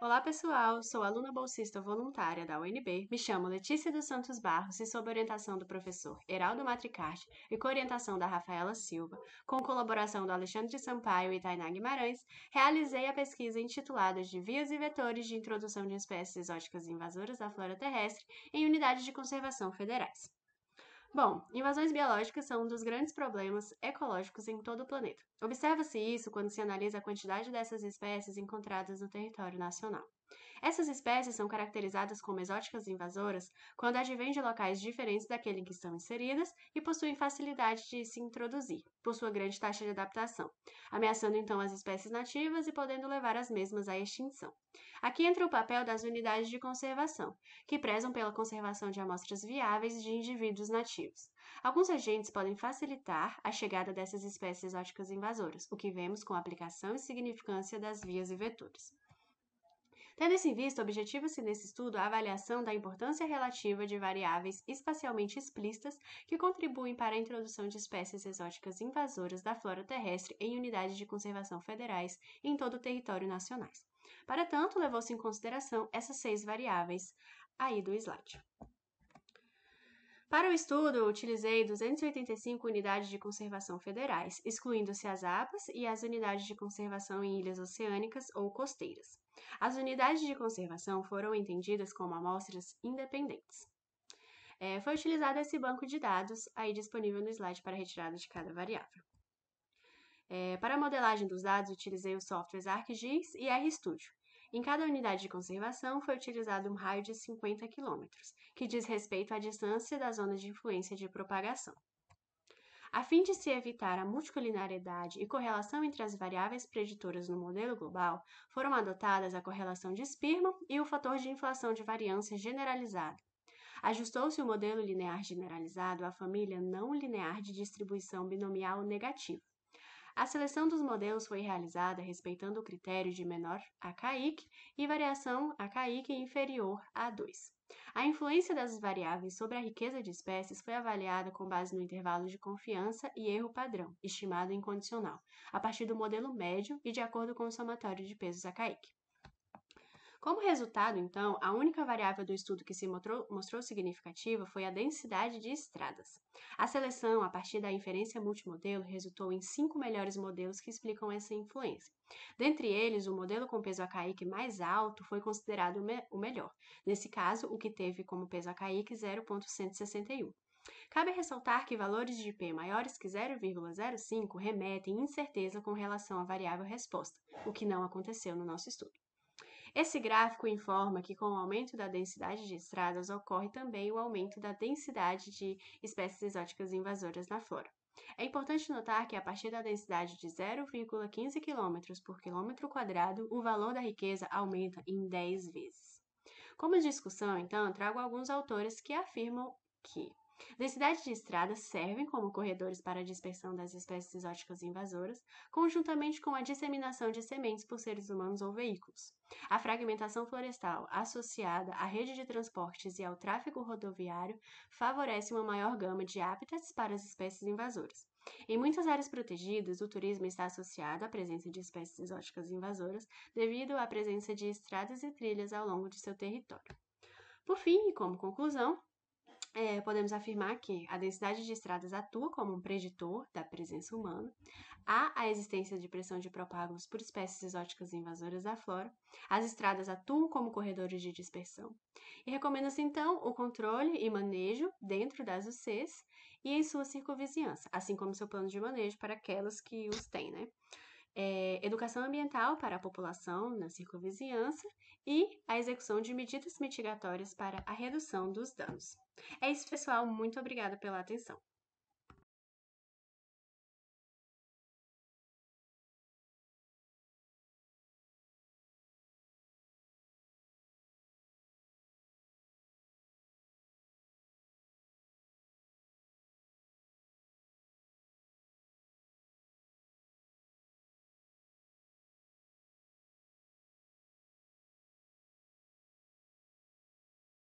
Olá, pessoal! Sou aluna bolsista voluntária da UNB. Me chamo Letícia dos Santos Barros e, sob orientação do professor Heraldo Matricarte e com orientação da Rafaela Silva, com colaboração do Alexandre de Sampaio e Tainá Guimarães, realizei a pesquisa intitulada de Vias e Vetores de Introdução de Espécies Exóticas Invasoras da Flora Terrestre em Unidades de Conservação Federais. Bom, invasões biológicas são um dos grandes problemas ecológicos em todo o planeta. Observa-se isso quando se analisa a quantidade dessas espécies encontradas no território nacional. Essas espécies são caracterizadas como exóticas invasoras quando advêm de locais diferentes daquele em que estão inseridas e possuem facilidade de se introduzir, por sua grande taxa de adaptação, ameaçando então as espécies nativas e podendo levar as mesmas à extinção. Aqui entra o papel das unidades de conservação, que prezam pela conservação de amostras viáveis de indivíduos nativos. Alguns agentes podem facilitar a chegada dessas espécies exóticas invasoras, o que vemos com a aplicação e significância das vias e vetores. Tendo isso em vista, objetiva-se nesse estudo a avaliação da importância relativa de variáveis espacialmente explícitas que contribuem para a introdução de espécies exóticas invasoras da flora terrestre em unidades de conservação federais em todo o território nacional. Para tanto, levou-se em consideração essas seis variáveis aí do slide. Para o estudo, utilizei 285 unidades de conservação federais, excluindo-se as APAs e as unidades de conservação em ilhas oceânicas ou costeiras. As unidades de conservação foram entendidas como amostras independentes. É, foi utilizado esse banco de dados, aí disponível no slide para retirada de cada variável. É, para a modelagem dos dados, utilizei os softwares ArcGIS e RStudio. Em cada unidade de conservação foi utilizado um raio de 50 km, que diz respeito à distância da zona de influência de propagação. A fim de se evitar a multiculinariedade e correlação entre as variáveis preditoras no modelo global, foram adotadas a correlação de Spearman e o fator de inflação de variância generalizada. Ajustou-se o modelo linear generalizado à família não linear de distribuição binomial negativa. A seleção dos modelos foi realizada respeitando o critério de menor AKIC e variação AKIC inferior a 2. A influência das variáveis sobre a riqueza de espécies foi avaliada com base no intervalo de confiança e erro padrão, estimado em condicional, a partir do modelo médio e de acordo com o somatório de pesos ACAIC. Como resultado, então, a única variável do estudo que se mostrou, mostrou significativa foi a densidade de estradas. A seleção, a partir da inferência multimodelo, resultou em cinco melhores modelos que explicam essa influência. Dentre eles, o modelo com peso acaique mais alto foi considerado o melhor, nesse caso, o que teve como peso acaique 0,161. Cabe ressaltar que valores de P maiores que 0,05 remetem incerteza com relação à variável resposta, o que não aconteceu no nosso estudo. Esse gráfico informa que, com o aumento da densidade de estradas, ocorre também o aumento da densidade de espécies exóticas invasoras na flora. É importante notar que a partir da densidade de 0,15 km por quilômetro quadrado, o valor da riqueza aumenta em 10 vezes. Como discussão, então, trago alguns autores que afirmam que Densidades de estradas servem como corredores para a dispersão das espécies exóticas invasoras, conjuntamente com a disseminação de sementes por seres humanos ou veículos. A fragmentação florestal, associada à rede de transportes e ao tráfego rodoviário, favorece uma maior gama de hábitats para as espécies invasoras. Em muitas áreas protegidas, o turismo está associado à presença de espécies exóticas invasoras devido à presença de estradas e trilhas ao longo de seu território. Por fim, e como conclusão, é, podemos afirmar que a densidade de estradas atua como um preditor da presença humana, há a existência de pressão de propagos por espécies exóticas invasoras da flora, as estradas atuam como corredores de dispersão. E recomenda-se, então, o controle e manejo dentro das UCs e em sua circunvizinhança, assim como seu plano de manejo para aquelas que os têm, né? é, educação ambiental para a população na circunvizinhança e a execução de medidas mitigatórias para a redução dos danos. É isso, pessoal. Muito obrigada pela atenção.